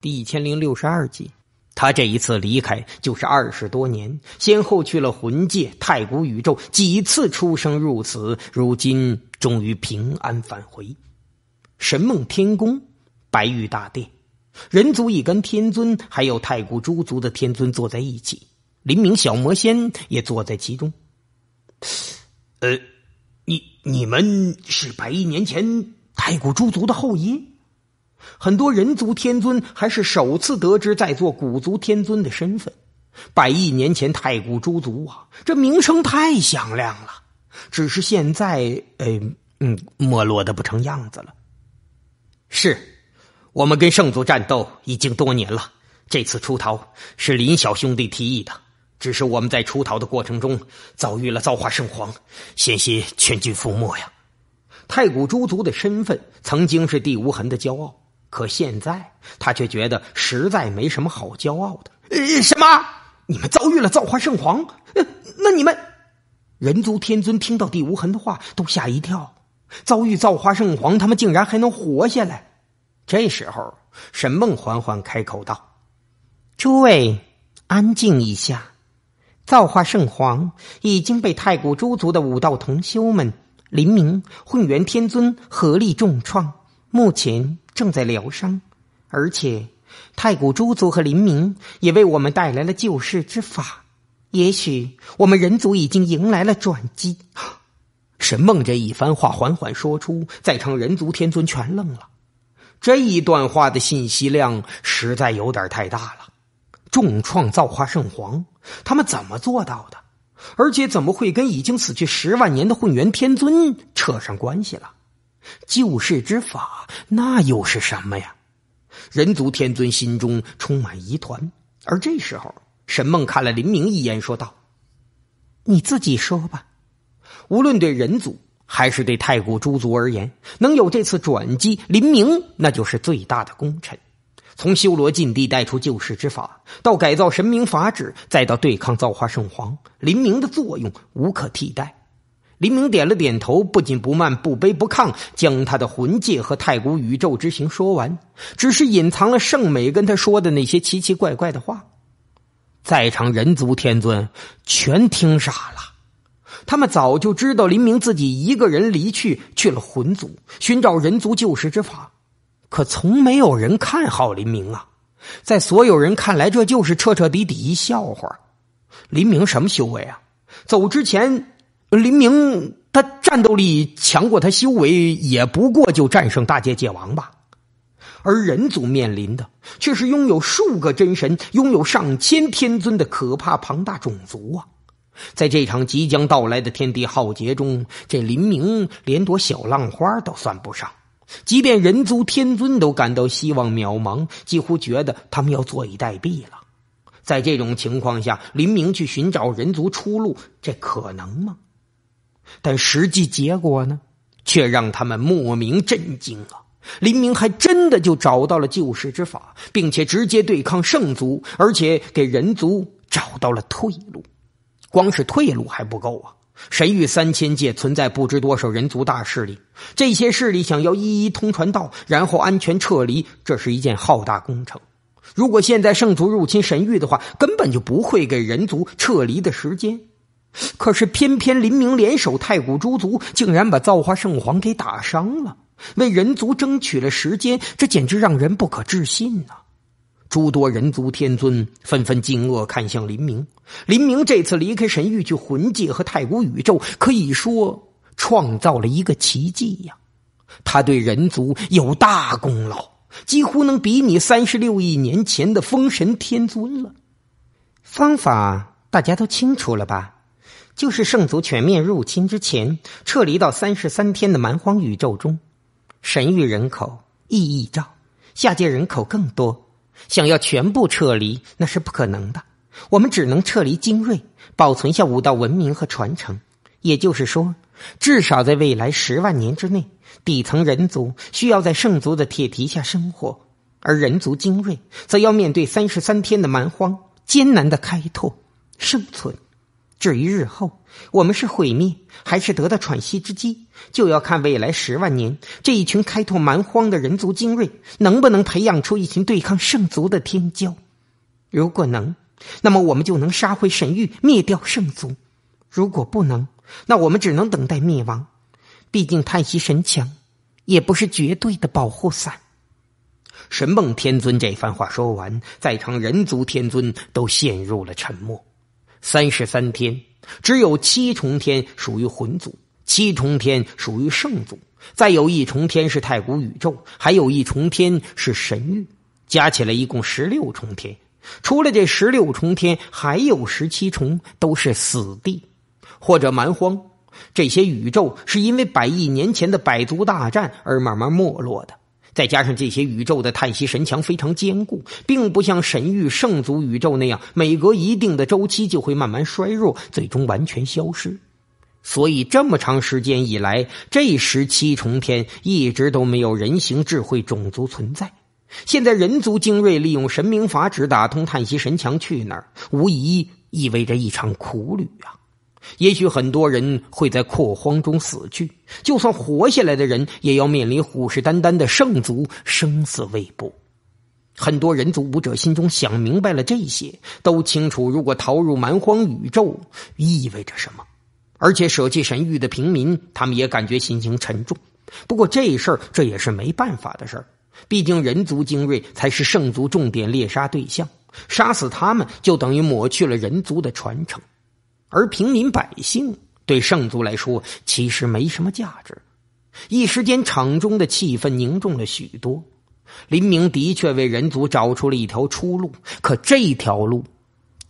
第一千零六十二集，他这一次离开就是二十多年，先后去了魂界、太古宇宙，几次出生入死，如今终于平安返回。神梦天宫，白玉大殿，人族一根天尊，还有太古诸族的天尊坐在一起，灵明小魔仙也坐在其中。呃，你你们是百亿年前太古诸族的后裔？很多人族天尊还是首次得知在座古族天尊的身份。百亿年前太古诸族啊，这名声太响亮了。只是现在，呃，嗯，没落的不成样子了。是，我们跟圣族战斗已经多年了。这次出逃是林小兄弟提议的。只是我们在出逃的过程中遭遇了造化圣皇，险些全军覆没呀。太古诸族的身份曾经是地无痕的骄傲。可现在他却觉得实在没什么好骄傲的。呃，什么？你们遭遇了造化圣皇？呃，那你们，人族天尊听到帝无痕的话都吓一跳。遭遇造化圣皇，他们竟然还能活下来？这时候，沈梦缓缓开口道：“诸位，安静一下。造化圣皇已经被太古诸族的武道同修们、灵明、混元天尊合力重创，目前。”正在疗伤，而且太古诸族和灵明也为我们带来了救世之法。也许我们人族已经迎来了转机。神 梦这一番话缓缓说出，在场人族天尊全愣了。这一段话的信息量实在有点太大了，重创造化圣皇他们怎么做到的？而且怎么会跟已经死去十万年的混元天尊扯上关系了？救世之法那又是什么呀？人族天尊心中充满疑团。而这时候，沈梦看了林明一眼，说道：“你自己说吧。无论对人族还是对太古诸族而言，能有这次转机，林明那就是最大的功臣。从修罗禁地带出救世之法，到改造神明法旨，再到对抗造化圣皇，林明的作用无可替代。”黎明点了点头，不紧不慢，不卑不亢，将他的魂界和太古宇宙之行说完，只是隐藏了圣美跟他说的那些奇奇怪怪的话。在场人族天尊全听傻了。他们早就知道林明自己一个人离去，去了魂族寻找人族救世之法，可从没有人看好林明啊。在所有人看来，这就是彻彻底底一笑话。林明什么修为啊？走之前。林明，他战斗力强过他修为，也不过就战胜大界界王吧。而人族面临的却是拥有数个真神、拥有上千天尊的可怕庞大种族啊！在这场即将到来的天地浩劫中，这林明连朵小浪花都算不上。即便人族天尊都感到希望渺茫，几乎觉得他们要坐以待毙了。在这种情况下，林明去寻找人族出路，这可能吗？但实际结果呢，却让他们莫名震惊啊！林明还真的就找到了救世之法，并且直接对抗圣族，而且给人族找到了退路。光是退路还不够啊！神域三千界存在不知多少人族大势力，这些势力想要一一通传道，然后安全撤离，这是一件浩大工程。如果现在圣族入侵神域的话，根本就不会给人族撤离的时间。可是，偏偏林明联手太古诸族，竟然把造化圣皇给打伤了，为人族争取了时间。这简直让人不可置信啊！诸多人族天尊纷纷惊愕看向林明。林明这次离开神域去魂界和太古宇宙，可以说创造了一个奇迹呀！他对人族有大功劳，几乎能比拟三十六亿年前的封神天尊了。方法大家都清楚了吧？就是圣族全面入侵之前，撤离到三十三天的蛮荒宇宙中，神域人口亿亿兆，下界人口更多，想要全部撤离那是不可能的。我们只能撤离精锐，保存下五道文明和传承。也就是说，至少在未来十万年之内，底层人族需要在圣族的铁蹄下生活，而人族精锐则要面对三十三天的蛮荒，艰难的开拓生存。至于日后，我们是毁灭，还是得到喘息之机，就要看未来十万年这一群开拓蛮荒的人族精锐能不能培养出一群对抗圣族的天骄。如果能，那么我们就能杀回神域，灭掉圣族；如果不能，那我们只能等待灭亡。毕竟，叹息神墙，也不是绝对的保护伞。神梦天尊这番话说完，在场人族天尊都陷入了沉默。三十三天，只有七重天属于魂族，七重天属于圣族，再有一重天是太古宇宙，还有一重天是神域，加起来一共十六重天。除了这十六重天，还有十七重都是死地，或者蛮荒。这些宇宙是因为百亿年前的百族大战而慢慢没落的。再加上这些宇宙的叹息神墙非常坚固，并不像神域圣族宇宙那样，每隔一定的周期就会慢慢衰弱，最终完全消失。所以这么长时间以来，这十七重天一直都没有人形智慧种族存在。现在人族精锐利用神明法旨打通叹息神墙，去哪儿，无疑意味着一场苦旅啊！也许很多人会在扩荒中死去，就算活下来的人，也要面临虎视眈眈的圣族，生死未卜。很多人族武者心中想明白了这些，都清楚如果逃入蛮荒宇宙意味着什么。而且舍弃神域的平民，他们也感觉心情沉重。不过这事儿，这也是没办法的事儿。毕竟人族精锐才是圣族重点猎杀对象，杀死他们就等于抹去了人族的传承。而平民百姓对圣族来说其实没什么价值，一时间场中的气氛凝重了许多。林明的确为人族找出了一条出路，可这条路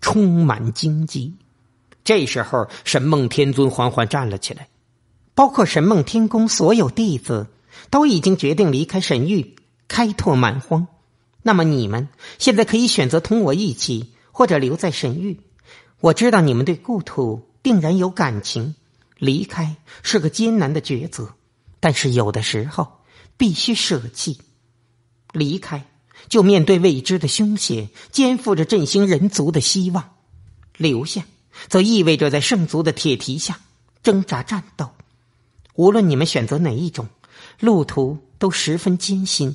充满荆棘。这时候，神梦天尊缓缓站了起来，包括神梦天宫所有弟子都已经决定离开神域，开拓蛮荒。那么，你们现在可以选择同我一起，或者留在神域。我知道你们对故土定然有感情，离开是个艰难的抉择，但是有的时候必须舍弃。离开就面对未知的凶险，肩负着振兴人族的希望；留下，则意味着在圣族的铁蹄下挣扎战斗。无论你们选择哪一种，路途都十分艰辛。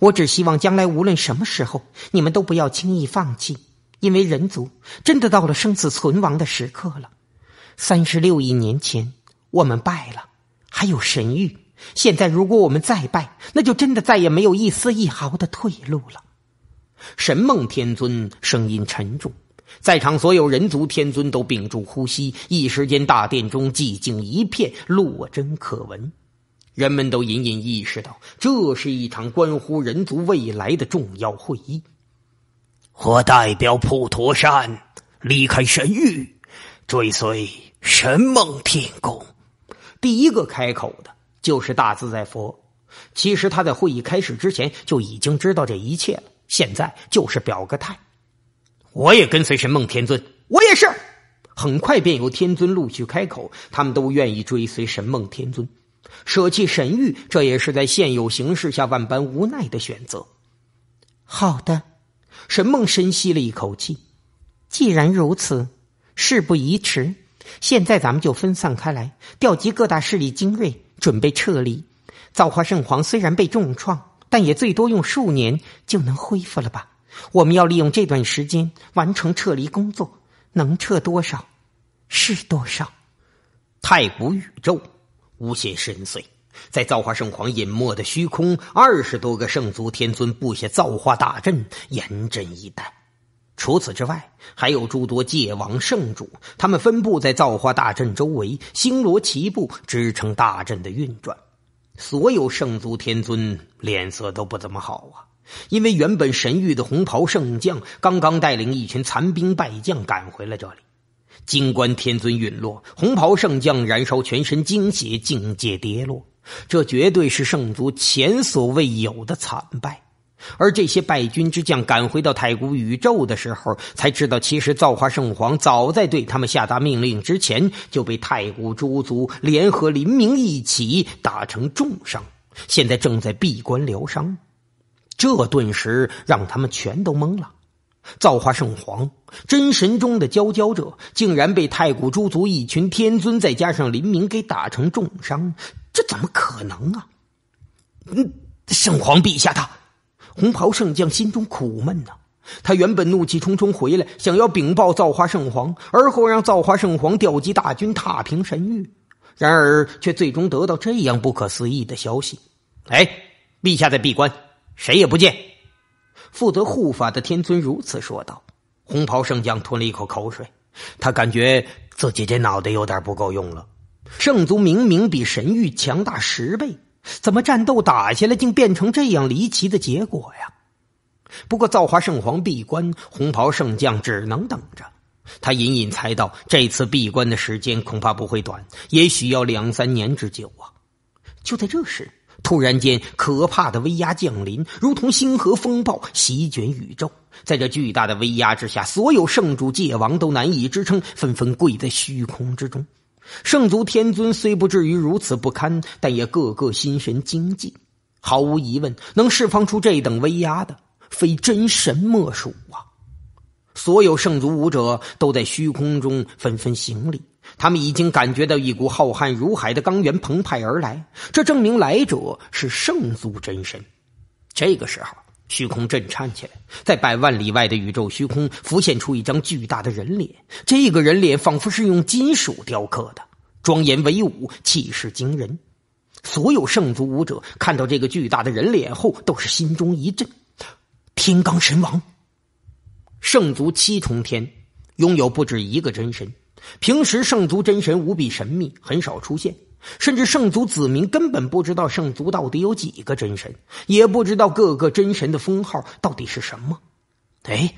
我只希望将来无论什么时候，你们都不要轻易放弃。因为人族真的到了生死存亡的时刻了。三十六亿年前，我们败了，还有神域。现在，如果我们再败，那就真的再也没有一丝一毫的退路了。神梦天尊声音沉重，在场所有人族天尊都屏住呼吸，一时间大殿中寂静一片，落针可闻。人们都隐隐意识到，这是一场关乎人族未来的重要会议。我代表普陀山离开神域，追随神梦天宫。第一个开口的就是大自在佛。其实他在会议开始之前就已经知道这一切了，现在就是表个态。我也跟随神梦天尊，我也是。很快便有天尊陆续开口，他们都愿意追随神梦天尊，舍弃神域。这也是在现有形势下万般无奈的选择。好的。神梦深吸了一口气，既然如此，事不宜迟，现在咱们就分散开来，调集各大势力精锐，准备撤离。造化圣皇虽然被重创，但也最多用数年就能恢复了吧？我们要利用这段时间完成撤离工作，能撤多少，是多少。太古宇宙，无限深邃。在造化圣皇隐没的虚空，二十多个圣族天尊布下造化大阵，严阵以待。除此之外，还有诸多界王圣主，他们分布在造化大阵周围，星罗棋布，支撑大阵的运转。所有圣族天尊脸色都不怎么好啊，因为原本神域的红袍圣将刚刚带领一群残兵败将赶回了这里，金冠天尊陨落，红袍圣将燃烧全身精血，境界跌落。这绝对是圣族前所未有的惨败，而这些败军之将赶回到太古宇宙的时候，才知道其实造化圣皇早在对他们下达命令之前，就被太古诸族联合林明一起打成重伤，现在正在闭关疗伤。这顿时让他们全都懵了：造化圣皇，真神中的佼佼者，竟然被太古诸族一群天尊，再加上林明给打成重伤！这怎么可能啊！嗯，圣皇陛下，他红袍圣将心中苦闷呐。他原本怒气冲冲回来，想要禀报造化圣皇，而后让造化圣皇调集大军踏平神域，然而却最终得到这样不可思议的消息。哎，陛下在闭关，谁也不见。负责护法的天尊如此说道。红袍圣将吞了一口口水，他感觉自己这脑袋有点不够用了。圣族明明比神域强大十倍，怎么战斗打下来竟变成这样离奇的结果呀？不过造化圣皇闭关，红袍圣将只能等着。他隐隐猜到，这次闭关的时间恐怕不会短，也许要两三年之久啊！就在这时，突然间可怕的威压降临，如同星河风暴席卷宇宙。在这巨大的威压之下，所有圣主界王都难以支撑，纷纷跪在虚空之中。圣族天尊虽不至于如此不堪，但也个个心神精济。毫无疑问，能释放出这等威压的，非真神莫属啊！所有圣族武者都在虚空中纷纷行礼，他们已经感觉到一股浩瀚如海的罡元澎湃而来，这证明来者是圣族真神。这个时候。虚空震颤起来，在百万里外的宇宙虚空浮现出一张巨大的人脸。这个人脸仿佛是用金属雕刻的，庄严威武，气势惊人。所有圣族武者看到这个巨大的人脸后，都是心中一震。天罡神王，圣族七重天，拥有不止一个真神。平时圣族真神无比神秘，很少出现。甚至圣族子民根本不知道圣族到底有几个真神，也不知道各个真神的封号到底是什么。哎，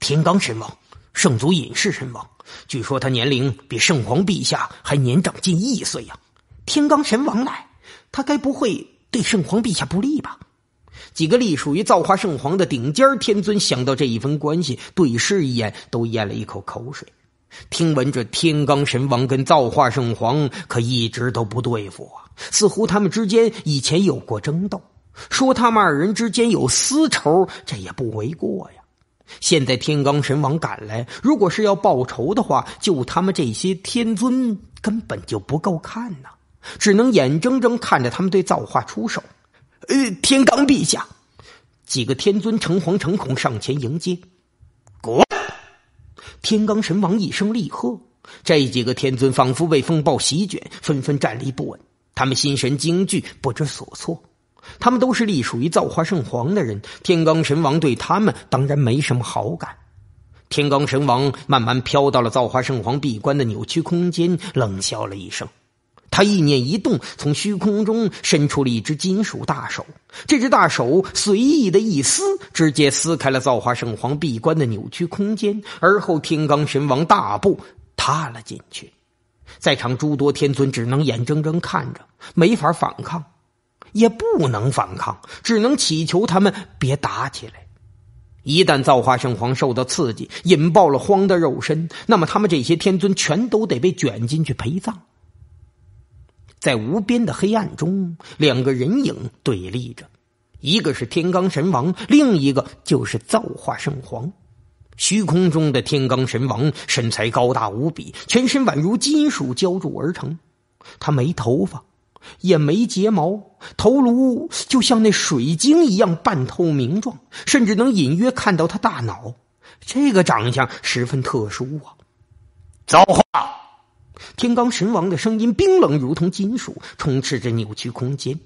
天罡神王，圣族隐士神王，据说他年龄比圣皇陛下还年长近亿岁呀！天罡神王来，他该不会对圣皇陛下不利吧？几个隶属于造化圣皇的顶尖天尊想到这一份关系，对视一眼，都咽了一口口水。听闻这天罡神王跟造化圣皇可一直都不对付啊，似乎他们之间以前有过争斗，说他们二人之间有私仇，这也不为过呀。现在天罡神王赶来，如果是要报仇的话，就他们这些天尊根本就不够看呐，只能眼睁睁看着他们对造化出手。呃，天罡陛下，几个天尊诚惶诚恐上前迎接，滚！天罡神王一声厉喝，这几个天尊仿佛被风暴席卷，纷纷站立不稳。他们心神惊惧，不知所措。他们都是隶属于造化圣皇的人，天罡神王对他们当然没什么好感。天罡神王慢慢飘到了造化圣皇闭关的扭曲空间，冷笑了一声。他意念一动，从虚空中伸出了一只金属大手。这只大手随意的一撕，直接撕开了造化圣皇闭关的扭曲空间。而后，天罡神王大步踏了进去。在场诸多天尊只能眼睁睁看着，没法反抗，也不能反抗，只能祈求他们别打起来。一旦造化圣皇受到刺激，引爆了荒的肉身，那么他们这些天尊全都得被卷进去陪葬。在无边的黑暗中，两个人影对立着，一个是天罡神王，另一个就是造化圣皇。虚空中的天罡神王身材高大无比，全身宛如金属浇铸而成。他没头发，也没睫毛，头颅就像那水晶一样半透明状，甚至能隐约看到他大脑。这个长相十分特殊啊！造化。天罡神王的声音冰冷，如同金属，充斥着扭曲空间。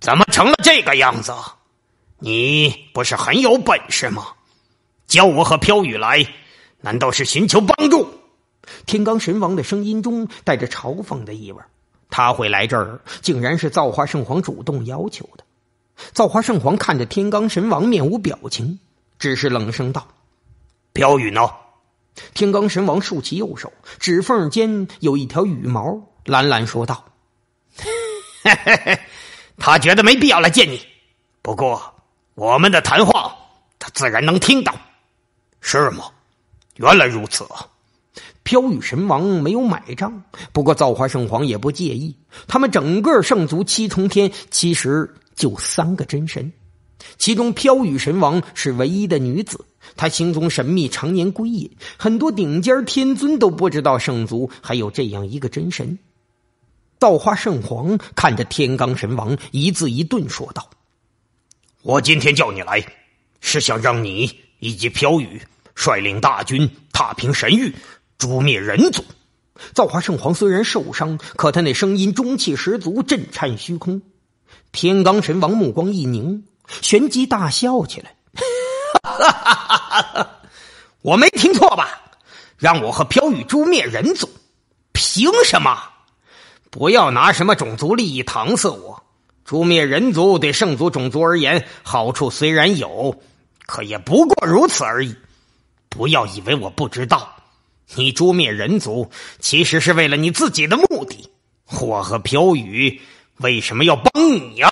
怎么成了这个样子？你不是很有本事吗？叫我和飘雨来，难道是寻求帮助？天罡神王的声音中带着嘲讽的意味。他会来这儿，竟然是造化圣皇主动要求的。造化圣皇看着天罡神王，面无表情，只是冷声道：“飘雨呢？”天罡神王竖起右手，指缝间有一条羽毛，懒懒说道：“ 他觉得没必要来见你，不过我们的谈话他自然能听到，是吗？原来如此。”飘雨神王没有买账，不过造化圣皇也不介意。他们整个圣族七重天其实就三个真神，其中飘雨神王是唯一的女子。他行踪神秘，常年归隐，很多顶尖天尊都不知道圣族还有这样一个真神。造化圣皇看着天罡神王，一字一顿说道：“我今天叫你来，是想让你以及飘雨率领大军踏平神域，诛灭人族。”造化圣皇虽然受伤，可他那声音中气十足，震颤虚空。天罡神王目光一凝，旋即大笑起来。哈哈，我没听错吧？让我和飘雨诛灭人族，凭什么？不要拿什么种族利益搪塞我。诛灭人族对圣族种族而言好处虽然有，可也不过如此而已。不要以为我不知道，你诛灭人族其实是为了你自己的目的。我和飘雨为什么要帮你呀？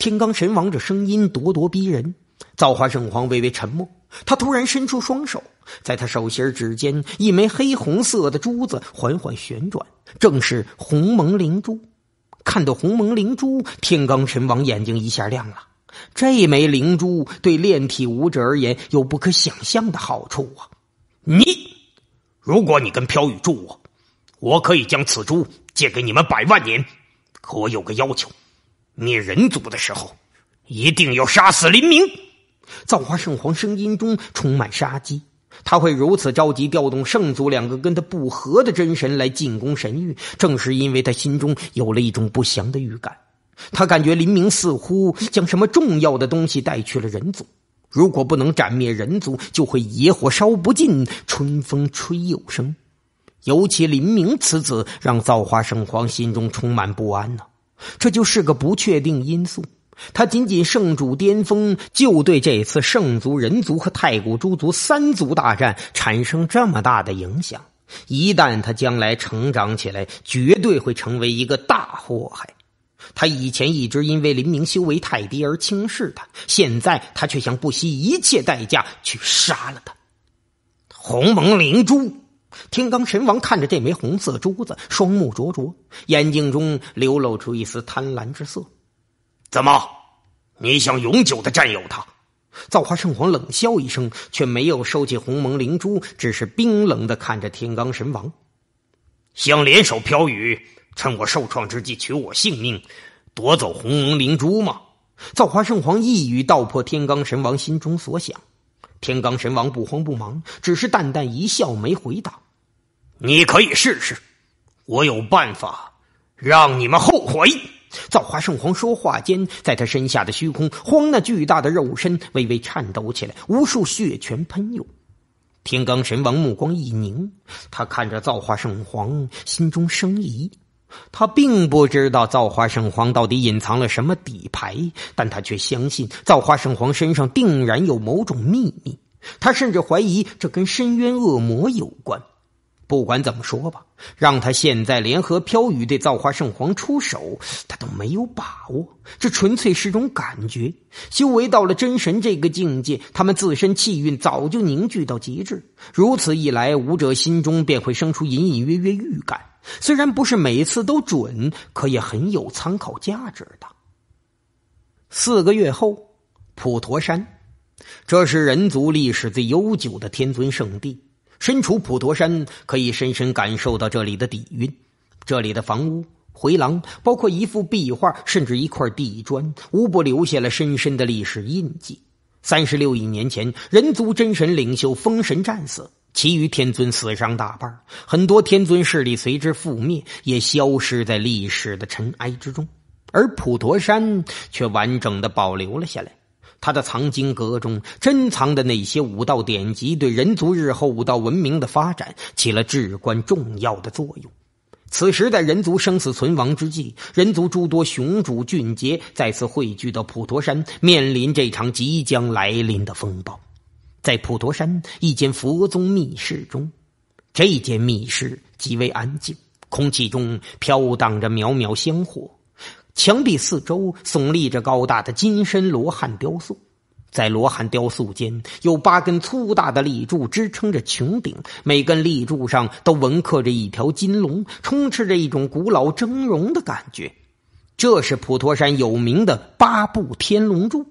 天罡神王，这声音咄咄逼人。造化圣皇微微沉默，他突然伸出双手，在他手心指尖，一枚黑红色的珠子缓缓旋转，正是鸿蒙灵珠。看到鸿蒙灵珠，天罡神王眼睛一下亮了。这枚灵珠对炼体武者而言有不可想象的好处啊！你，如果你跟飘雨助我，我可以将此珠借给你们百万年。可我有个要求：灭人族的时候，一定要杀死林明。造化圣皇声音中充满杀机，他会如此着急调动圣族两个跟他不和的真神来进攻神域，正是因为他心中有了一种不祥的预感。他感觉林明似乎将什么重要的东西带去了人族，如果不能斩灭人族，就会野火烧不尽，春风吹又生。尤其林明此子，让造化圣皇心中充满不安呢。这就是个不确定因素。他仅仅圣主巅峰，就对这次圣族、人族和太古诸族三族大战产生这么大的影响。一旦他将来成长起来，绝对会成为一个大祸害。他以前一直因为林明修为太低而轻视他，现在他却想不惜一切代价去杀了他。鸿蒙灵珠，天罡神王看着这枚红色珠子，双目灼灼，眼睛中流露出一丝贪婪之色。怎么？你想永久的占有他？造化圣皇冷笑一声，却没有收起鸿蒙灵珠，只是冰冷的看着天罡神王。想联手飘雨，趁我受创之际取我性命，夺走鸿蒙灵珠吗？造化圣皇一语道破天罡神王心中所想。天罡神王不慌不忙，只是淡淡一笑，没回答。你可以试试，我有办法让你们后悔。造化圣皇说话间，在他身下的虚空，荒那巨大的肉身微微颤抖起来，无数血泉喷涌。天罡神王目光一凝，他看着造化圣皇，心中生疑。他并不知道造化圣皇到底隐藏了什么底牌，但他却相信造化圣皇身上定然有某种秘密。他甚至怀疑这跟深渊恶魔有关。不管怎么说吧，让他现在联合飘雨对造化圣皇出手，他都没有把握。这纯粹是种感觉。修为到了真神这个境界，他们自身气运早就凝聚到极致。如此一来，武者心中便会生出隐隐约约预感。虽然不是每次都准，可也很有参考价值的。四个月后，普陀山，这是人族历史最悠久的天尊圣地。身处普陀山，可以深深感受到这里的底蕴。这里的房屋、回廊，包括一幅壁画，甚至一块地砖，无不留下了深深的历史印记。三十六亿年前，人族真神领袖封神战死，其余天尊死伤大半，很多天尊势力随之覆灭，也消失在历史的尘埃之中。而普陀山却完整的保留了下来。他的藏经阁中珍藏的那些武道典籍，对人族日后武道文明的发展起了至关重要的作用。此时，在人族生死存亡之际，人族诸多雄主俊杰再次汇聚到普陀山，面临这场即将来临的风暴。在普陀山一间佛宗密室中，这间密室极为安静，空气中飘荡着渺渺香火。墙壁四周耸立着高大的金身罗汉雕塑，在罗汉雕塑间有八根粗大的立柱支撑着穹顶，每根立柱上都纹刻着一条金龙，充斥着一种古老峥嵘的感觉。这是普陀山有名的八部天龙柱。